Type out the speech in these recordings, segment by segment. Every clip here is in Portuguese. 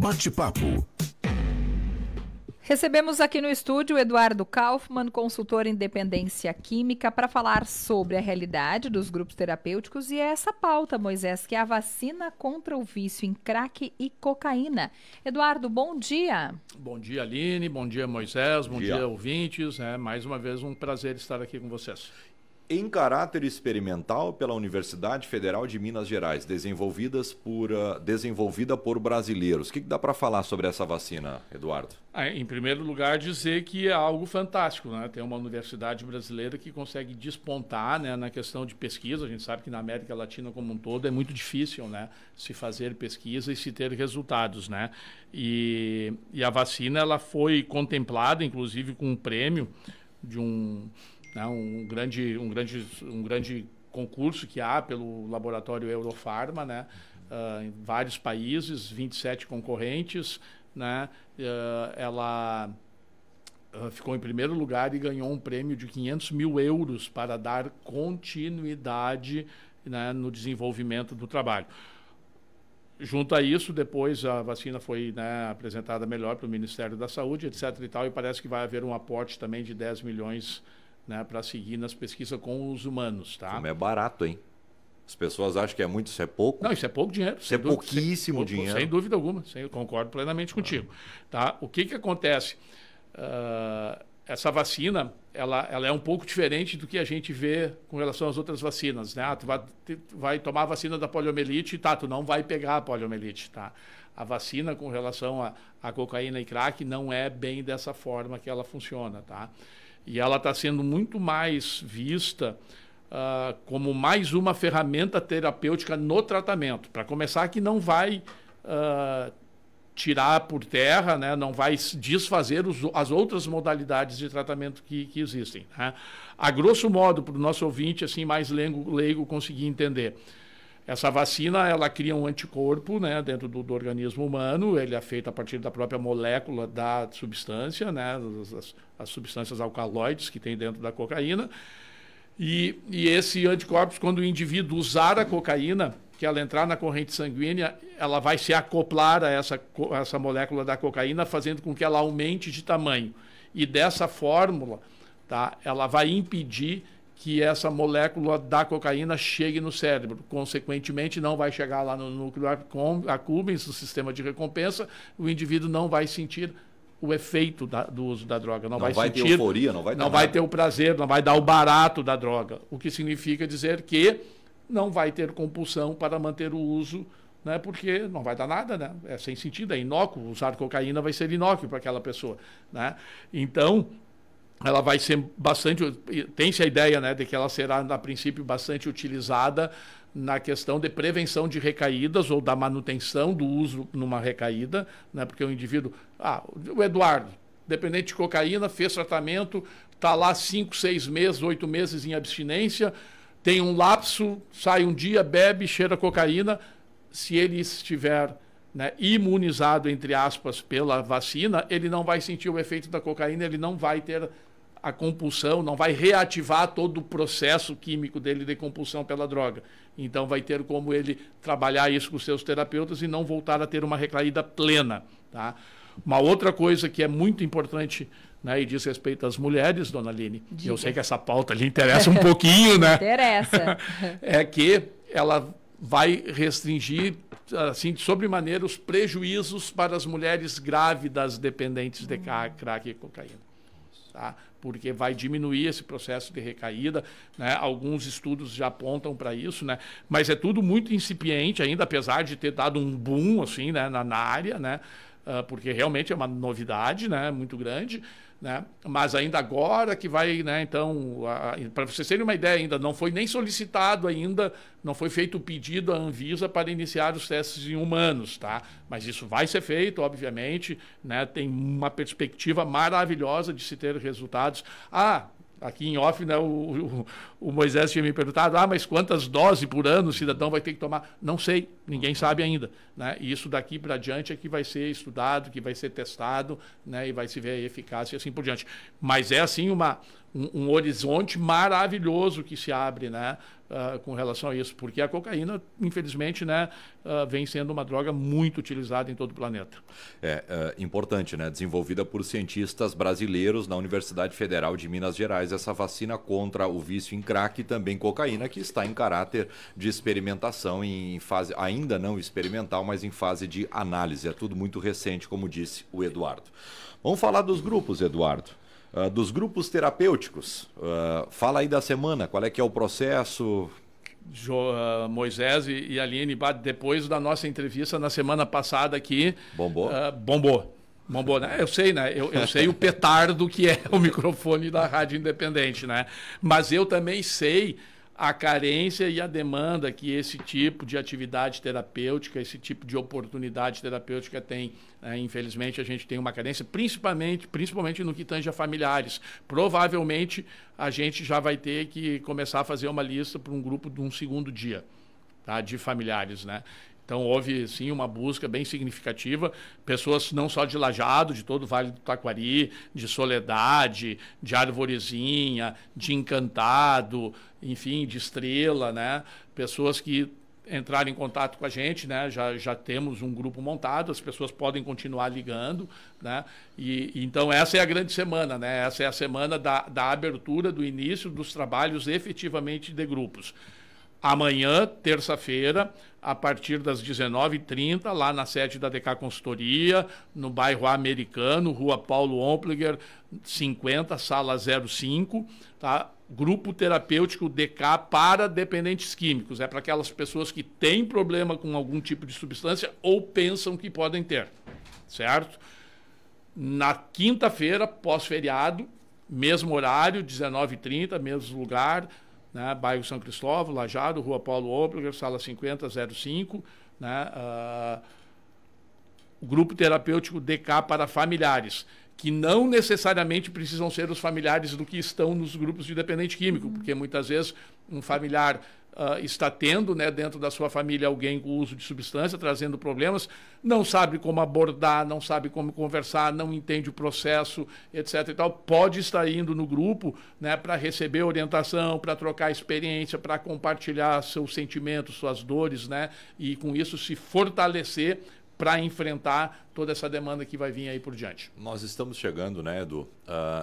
Bate-papo. Recebemos aqui no estúdio Eduardo Kaufmann, consultor em dependência química, para falar sobre a realidade dos grupos terapêuticos e é essa pauta, Moisés, que é a vacina contra o vício em crack e cocaína. Eduardo, bom dia. Bom dia, Aline, bom dia, Moisés, bom, dia. dia. ouvintes. É mais uma vez um prazer estar aqui com vocês em caráter experimental pela Universidade Federal de Minas Gerais, desenvolvidas por, uh, desenvolvida por brasileiros. O que, que dá para falar sobre essa vacina, Eduardo? Ah, em primeiro lugar, dizer que é algo fantástico. Né? Tem uma universidade brasileira que consegue despontar né, na questão de pesquisa. A gente sabe que na América Latina como um todo é muito difícil né, se fazer pesquisa e se ter resultados. Né? E, e a vacina ela foi contemplada, inclusive, com um prêmio de um né, um, grande, um, grande, um grande concurso que há pelo laboratório Eurofarma, né, uh, em vários países, 27 concorrentes, né, uh, ela uh, ficou em primeiro lugar e ganhou um prêmio de 500 mil euros para dar continuidade né, no desenvolvimento do trabalho. Junto a isso, depois a vacina foi né, apresentada melhor para o Ministério da Saúde, etc. E, tal, e parece que vai haver um aporte também de 10 milhões de né, para seguir nas pesquisas com os humanos. Tá? Como é barato, hein? As pessoas acham que é muito, isso é pouco. Não, isso é pouco dinheiro. Isso é dúvida, pouquíssimo sem, dinheiro. Sem dúvida alguma, sem, eu concordo plenamente contigo. Ah. Tá? O que, que acontece? Uh, essa vacina ela, ela é um pouco diferente do que a gente vê com relação às outras vacinas, né? Ah, tu vai, tu vai tomar a vacina da poliomielite, tá? Tu não vai pegar a poliomielite, tá? A vacina com relação à cocaína e crack não é bem dessa forma que ela funciona, tá? E ela está sendo muito mais vista uh, como mais uma ferramenta terapêutica no tratamento. Para começar, que não vai uh, tirar por terra, né? não vai desfazer os, as outras modalidades de tratamento que, que existem. Né? A grosso modo, para o nosso ouvinte assim mais leigo, leigo conseguir entender. Essa vacina, ela cria um anticorpo né, dentro do, do, organismo humano, ele é feito a partir da própria molécula da substância, né, as, as substâncias alcaloides que tem dentro da cocaína. E, e esse anticorpos, quando o indivíduo usar a cocaína, que ela entrar na corrente sanguínea, ela vai se acoplar a essa, essa molécula da cocaína, fazendo com que ela aumente de tamanho. E dessa fórmula, tá, ela vai impedir que essa molécula da cocaína chegue no cérebro. Consequentemente, não vai chegar lá no núcleo accumbens, no sistema de recompensa, o indivíduo não vai sentir o efeito da, do uso da droga. Não, não vai, vai sentir, ter euforia, não vai Não nada. vai ter o prazer, não vai dar o barato da droga. O que significa dizer que não vai ter compulsão para manter o uso, né, porque não vai dar nada, né? é sem sentido, é inócuo. Usar cocaína vai ser inócuo para aquela pessoa. Né? Então, ela vai ser bastante tem-se a ideia né, de que ela será a princípio bastante utilizada na questão de prevenção de recaídas ou da manutenção do uso numa recaída, né, porque o indivíduo, ah, o Eduardo, dependente de cocaína, fez tratamento, está lá cinco, seis meses, oito meses em abstinência, tem um lapso, sai um dia, bebe, cheira cocaína, se ele estiver né, imunizado, entre aspas, pela vacina, ele não vai sentir o efeito da cocaína, ele não vai ter a compulsão, não vai reativar todo o processo químico dele de compulsão pela droga. Então vai ter como ele trabalhar isso com seus terapeutas e não voltar a ter uma recaída plena, tá? Uma outra coisa que é muito importante né, e diz respeito às mulheres, dona Aline, Diga. eu sei que essa pauta lhe interessa um pouquinho, né? Interessa. é que ela vai restringir, assim, de sobremaneira, os prejuízos para as mulheres grávidas dependentes de hum. crack e cocaína. Tá? porque vai diminuir esse processo de recaída. Né? Alguns estudos já apontam para isso, né? mas é tudo muito incipiente ainda, apesar de ter dado um boom assim, né? na, na área. Né? Ah, porque realmente é uma novidade né, muito grande. Né? Mas ainda agora que vai, né, então, para vocês terem uma ideia, ainda não foi nem solicitado ainda, não foi feito o pedido à Anvisa para iniciar os testes em humanos, tá? Mas isso vai ser feito, obviamente, né? Tem uma perspectiva maravilhosa de se ter resultados. Ah, Aqui em off, né, o, o, o Moisés tinha me perguntado: ah, mas quantas doses por ano o cidadão vai ter que tomar? Não sei, ninguém sabe ainda. Né? E isso daqui para diante é que vai ser estudado, que vai ser testado né? e vai se ver a eficácia e assim por diante. Mas é assim uma, um, um horizonte maravilhoso que se abre né? Uh, com relação a isso, porque a cocaína, infelizmente, né, uh, vem sendo uma droga muito utilizada em todo o planeta. É uh, importante, né? Desenvolvida por cientistas brasileiros na Universidade Federal de Minas Gerais, essa vacina contra o vício em crack e também cocaína, que está em caráter de experimentação em fase ainda ainda não experimental, mas em fase de análise. É tudo muito recente, como disse o Eduardo. Vamos falar dos grupos, Eduardo. Uh, dos grupos terapêuticos. Uh, fala aí da semana, qual é que é o processo? Jo, uh, Moisés e, e Aline, depois da nossa entrevista na semana passada aqui. Bombou? bombou. Bombou, né? Eu sei, né? Eu, eu sei o petardo que é o microfone da Rádio Independente, né? Mas eu também sei a carência e a demanda que esse tipo de atividade terapêutica, esse tipo de oportunidade terapêutica tem. Né? Infelizmente, a gente tem uma carência, principalmente, principalmente no que tange a familiares. Provavelmente, a gente já vai ter que começar a fazer uma lista para um grupo de um segundo dia. Tá, de familiares, né? Então houve sim uma busca bem significativa, pessoas não só de Lajado, de todo o Vale do Taquari, de Soledade, de Arvorezinha, de Encantado, enfim, de Estrela, né? Pessoas que entraram em contato com a gente, né? Já, já temos um grupo montado, as pessoas podem continuar ligando, né? E, então essa é a grande semana, né? Essa é a semana da, da abertura, do início dos trabalhos efetivamente de grupos amanhã, terça-feira, a partir das 19h30, lá na sede da DK Consultoria, no bairro Americano, Rua Paulo Ompliger, 50, sala 05, tá? Grupo terapêutico DK para dependentes químicos. É para aquelas pessoas que têm problema com algum tipo de substância ou pensam que podem ter, certo? Na quinta-feira, pós-feriado, mesmo horário, 19h30, mesmo lugar, né, bairro São Cristóvão, Lajado, Rua Paulo Obler, sala 5005, né, uh, grupo terapêutico DK para familiares, que não necessariamente precisam ser os familiares do que estão nos grupos de dependente químico, uhum. porque muitas vezes um familiar uh, está tendo né, dentro da sua família alguém com uso de substância, trazendo problemas, não sabe como abordar, não sabe como conversar, não entende o processo, etc. E tal, pode estar indo no grupo né, para receber orientação, para trocar experiência, para compartilhar seus sentimentos, suas dores, né, e com isso se fortalecer para enfrentar toda essa demanda que vai vir aí por diante. Nós estamos chegando, né, Edu, uh,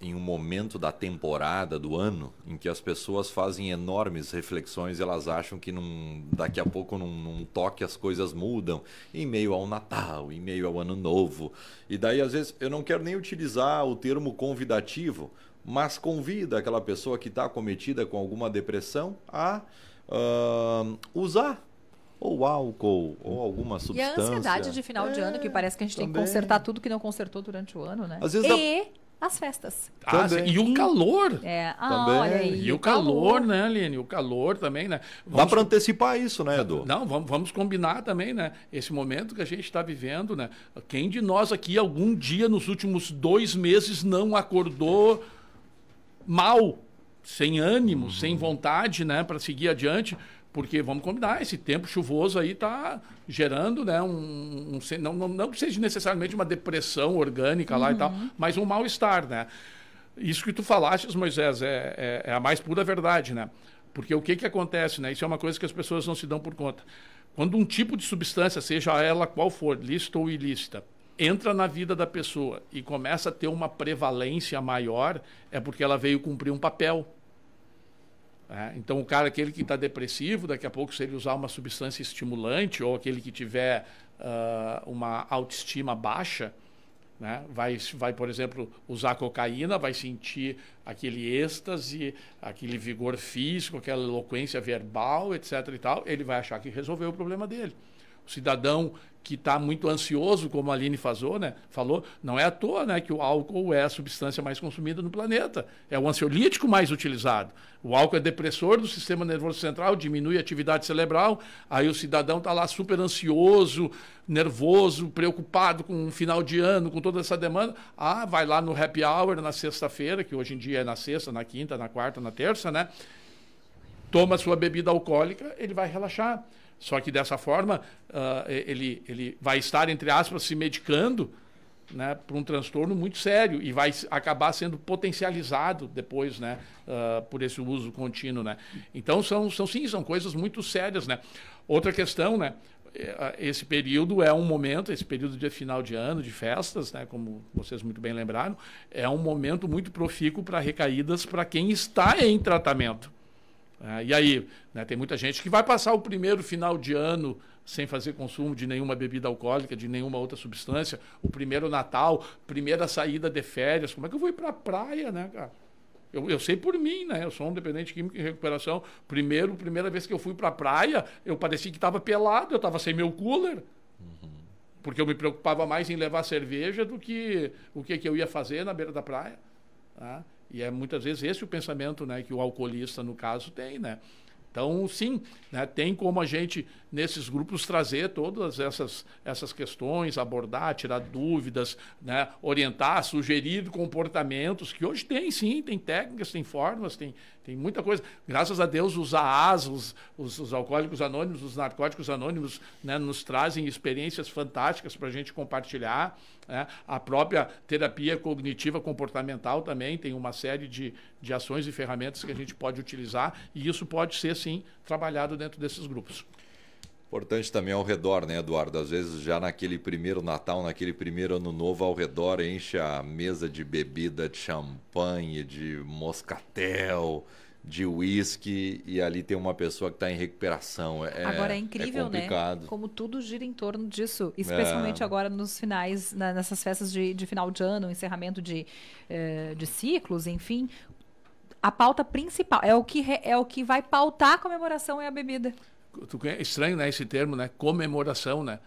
em um momento da temporada, do ano, em que as pessoas fazem enormes reflexões, elas acham que num, daqui a pouco, num, num toque, as coisas mudam, em meio ao Natal, em meio ao Ano Novo. E daí, às vezes, eu não quero nem utilizar o termo convidativo, mas convida aquela pessoa que está acometida com alguma depressão a uh, usar ou álcool, ou alguma substância. E a ansiedade de final é, de ano, que é, parece que a gente também. tem que consertar tudo que não consertou durante o ano, né? Às vezes e... Dá... As festas. Ah, e o calor. É, ah, também. olha aí. E o calor, calor, né, Aline? O calor também, né? Vamos... Dá para antecipar isso, né, Edu? Não, vamos, vamos combinar também, né? Esse momento que a gente está vivendo, né? Quem de nós aqui algum dia nos últimos dois meses não acordou mal, sem ânimo, uhum. sem vontade, né, para seguir adiante? Porque vamos combinar, esse tempo chuvoso aí está gerando, né? Um, um não, não, não seja necessariamente uma depressão orgânica uhum. lá e tal, uhum. mas um mal-estar, né? Isso que tu falaste, Moisés, é, é, é, a mais pura verdade, né? Porque o que, que acontece, né? Isso é uma coisa que as pessoas não se dão por conta. Quando um tipo de substância, seja ela qual for, lícita ou ilícita, entra na vida da pessoa e começa a ter uma prevalência maior, é porque ela veio cumprir um papel é, então, o cara, aquele que está depressivo, daqui a pouco, se ele usar uma substância estimulante ou aquele que tiver uh, uma autoestima baixa, né, vai, vai, por exemplo, usar cocaína, vai sentir aquele êxtase, aquele vigor físico, aquela eloquência verbal, etc. e tal, ele vai achar que resolveu o problema dele. O cidadão que está muito ansioso, como a Aline fazou, né? falou, não é à toa né, que o álcool é a substância mais consumida no planeta. É o ansiolítico mais utilizado. O álcool é depressor do sistema nervoso central, diminui a atividade cerebral, aí o cidadão está lá super ansioso, nervoso, preocupado com o final de ano, com toda essa demanda. Ah, vai lá no happy hour na sexta-feira, que hoje em dia é na sexta, na quinta, na quarta, na terça, né? Toma sua bebida alcoólica, ele vai relaxar só que dessa forma, uh, ele, ele vai estar, entre aspas, se medicando né, para um transtorno muito sério e vai acabar sendo potencializado depois né, uh, por esse uso contínuo. Né? Então, são, são sim, são coisas muito sérias. Né? Outra questão, né, é, ah, esse período é um momento, esse período de final de ano, de festas, né, como vocês muito bem lembraram, é um momento muito profícuo para recaídas para quem está em tratamento. É, e aí, né, tem muita gente que vai passar o primeiro final de ano sem fazer consumo de nenhuma bebida alcoólica, de nenhuma outra substância, o primeiro Natal, primeira saída de férias. Como é que eu vou ir para a praia, né, cara? Eu, eu, sei por mim, né? Eu sou um dependente químico em recuperação. Primeiro, primeira vez que eu fui para a praia, eu parecia que estava pelado, eu estava sem meu cooler. Uhum. Porque eu me preocupava mais em levar cerveja do que o que, que eu ia fazer na beira da praia. Né? E é muitas vezes esse o pensamento né, que o alcoolista, no caso, tem, né? Então, sim, né, tem como a gente, nesses grupos, trazer todas essas, essas questões, abordar, tirar dúvidas, né, orientar, sugerir comportamentos, que hoje tem, sim, tem técnicas, tem formas, tem, tem muita coisa. Graças a Deus, os AAs, os, os, os alcoólicos anônimos, os narcóticos anônimos, né, nos trazem experiências fantásticas para a gente compartilhar. Né. A própria terapia cognitiva comportamental também tem uma série de, de ações e ferramentas que a gente pode utilizar, e isso pode ser sim trabalhado dentro desses grupos. Importante também ao redor, né, Eduardo? Às vezes já naquele primeiro Natal, naquele primeiro Ano Novo, ao redor enche a mesa de bebida, de champanhe, de moscatel, de uísque, e ali tem uma pessoa que está em recuperação. É, agora é, é incrível, é né? Como tudo gira em torno disso, é. especialmente é... agora nos finais, na, nessas festas de, de, final de ano, encerramento de, eh, de ciclos, enfim, a pauta principal é o que re, é o que vai pautar a comemoração é a bebida. É estranho, né, esse termo, né? Comemoração, né?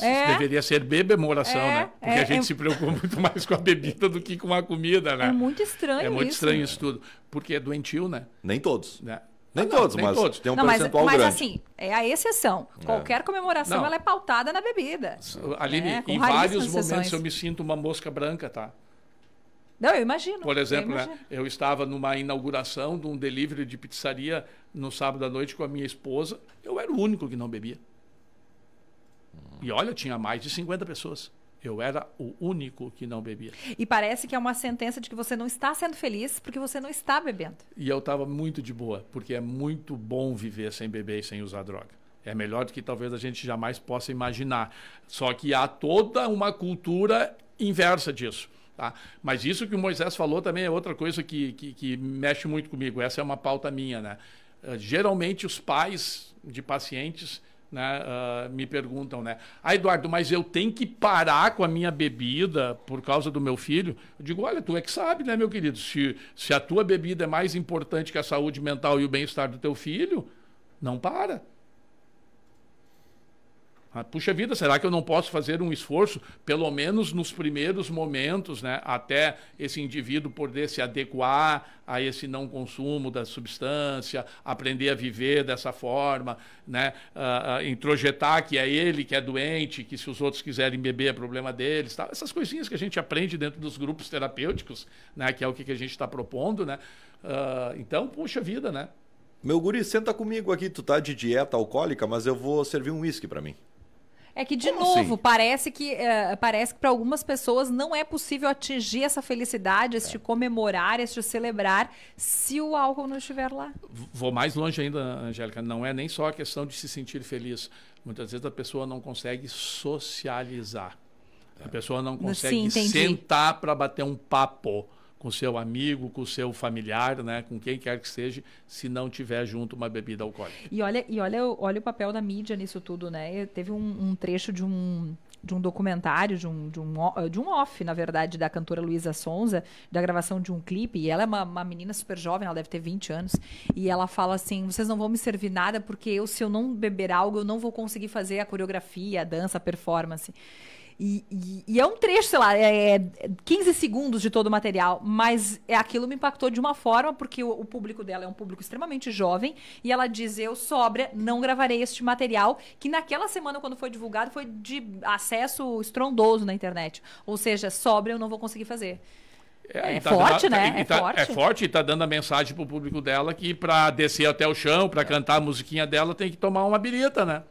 É. Deveria ser bebemoração, é, né? Porque é, a gente se preocupa muito mais com a bebida do que com a comida, né? É muito estranho É muito isso, estranho né? isso tudo. Porque é doentio, né? Nem todos. Né? Nem, ah, não, todos, todos, mas tem um não, percentual mas, grande. Mas assim, é a exceção. É. Qualquer comemoração, ela é pautada na bebida. Aline, né? em vários momentos eu me sinto uma mosca branca, tá? Não, eu imagino. Por exemplo, eu, né, imagino. Né, eu estava numa inauguração de um delivery de pizzaria no sábado à noite com a minha esposa. Eu era o único que não bebia. E olha, tinha mais de 50 pessoas. Eu era o único que não bebia. E parece que é uma sentença de que você não está sendo feliz porque você não está bebendo. E eu estava muito de boa, porque é muito bom viver sem beber e sem usar droga. É melhor do que talvez a gente jamais possa imaginar. Só que há toda uma cultura inversa disso. Tá? Mas isso que o Moisés falou também é outra coisa que, que, que mexe muito comigo. Essa é uma pauta minha. Né? Ah, geralmente os pais de pacientes né, uh, me perguntam, né? Ah, Eduardo, mas eu tenho que parar com a minha bebida por causa do meu filho? Eu digo, olha, tu é que sabe, né, meu querido? Se, se a tua bebida é mais importante que a saúde mental e o bem-estar do teu filho, não para. Ah, puxa vida, será que eu não posso fazer um esforço, pelo menos nos primeiros momentos, né, até esse indivíduo poder se adequar a esse não consumo da substância, aprender a viver dessa forma, né, uh, introjetar que é ele que é doente, que se os outros quiserem beber é problema deles, essas coisinhas que a gente aprende dentro dos grupos terapêuticos, né, que é o que, que a gente está propondo, né, uh, então, puxa vida, né. Meu guri, senta comigo aqui, tu tá de dieta alcoólica, mas eu vou servir um uísque para mim. É que, de Como novo, assim? parece que uh, parece que para algumas pessoas não é possível atingir essa felicidade, este é. comemorar, este celebrar, se o álcool não estiver lá. Vou mais longe ainda, Angélica. Não é nem só a questão de se sentir feliz. Muitas vezes a pessoa não consegue socializar. A pessoa não consegue Sim, sentar para bater um papo com seu amigo, com seu familiar, né, com quem quer que seja, se não tiver junto uma bebida alcoólica. E olha, e olha, olha o papel da mídia nisso tudo, né? Teve um, um trecho de um de um documentário, de um, de, um, de um off, na verdade, da cantora Luísa Sonza, da gravação de um clipe. E ela é uma, uma, menina super jovem, ela deve ter 20 anos. E ela fala assim: vocês não vão me servir nada, porque eu, se eu não beber algo, eu não vou conseguir fazer a coreografia, a dança, a performance. E, e, e, é um trecho, sei lá, é, é 15 segundos de todo o material, mas é aquilo me impactou de uma forma, porque o, o, público dela é um público extremamente jovem, e ela diz, eu, sobra, não gravarei este material, que naquela semana, quando foi divulgado, foi de acesso estrondoso na internet. Ou seja, sobra, eu não vou conseguir fazer. É, é tá forte, né? É, tá, é forte. é forte e tá dando a mensagem pro público dela que para descer até o chão, para cantar a musiquinha dela, tem que tomar uma birita, né?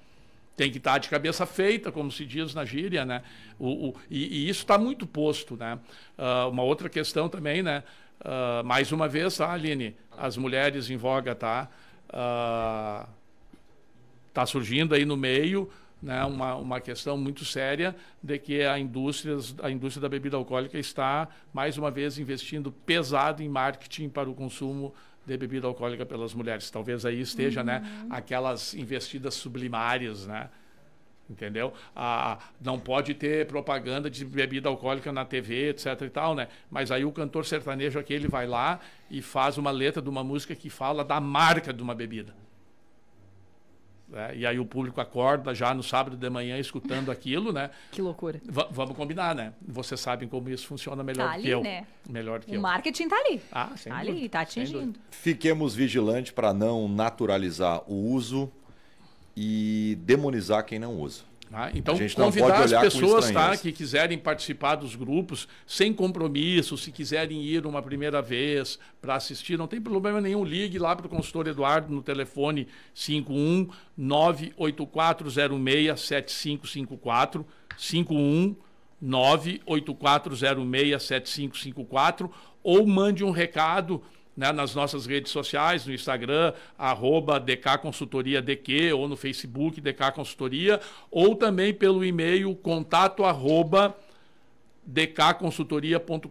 tem que estar tá de cabeça feita, como se diz na gíria, né? O, o e, e, isso está muito posto, né? Uh, uma outra questão também, né? Uh, mais uma vez, tá, Aline? As mulheres em voga, tá? Uh, tá surgindo aí no meio, né? Uma, uma questão muito séria de que a indústria, a indústria da bebida alcoólica está, mais uma vez, investindo pesado em marketing para o consumo de bebida alcoólica pelas mulheres. Talvez aí esteja, né, uhum. né, aquelas investidas sublimárias, né? Entendeu? Ah, não pode ter propaganda de bebida alcoólica na TV, etc e tal, né? Mas aí o cantor sertanejo aqui, ele vai lá e faz uma letra de uma música que fala da marca de uma bebida. Né? E aí o público acorda já no sábado de manhã escutando aquilo, né? Que loucura. V vamos combinar, né? Vocês sabem como isso funciona melhor tá que eu. Né? Melhor que o eu. O marketing tá ali. Ah, sem tá dúvida, ali, tá atingindo. Fiquemos vigilantes para não naturalizar o uso e demonizar quem não usa. Tá? Então, convidar as pessoas tá, que quiserem participar dos grupos sem compromisso, se quiserem ir uma primeira vez para assistir, não tem problema nenhum. Ligue lá para o consultor Eduardo no telefone 51 98406 7554 51 98406 7554 ou mande um recado né, nas nossas redes sociais, no Instagram, arroba DK Consultoria DQ, ou no Facebook DK Consultoria, ou também pelo e-mail contato arroba dkconsultoria.com.br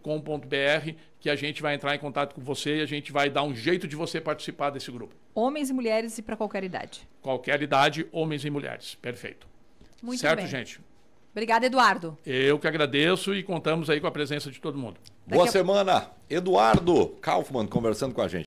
que a gente vai entrar em contato com você e a gente vai dar um jeito de você participar desse grupo. Homens e mulheres e para qualquer idade. Qualquer idade, homens e mulheres. Perfeito. Muito certo, bem. gente? Obrigada, Eduardo. Eu que agradeço e contamos aí com a presença de todo mundo. Boa semana. Eduardo Kaufmann conversando com a gente.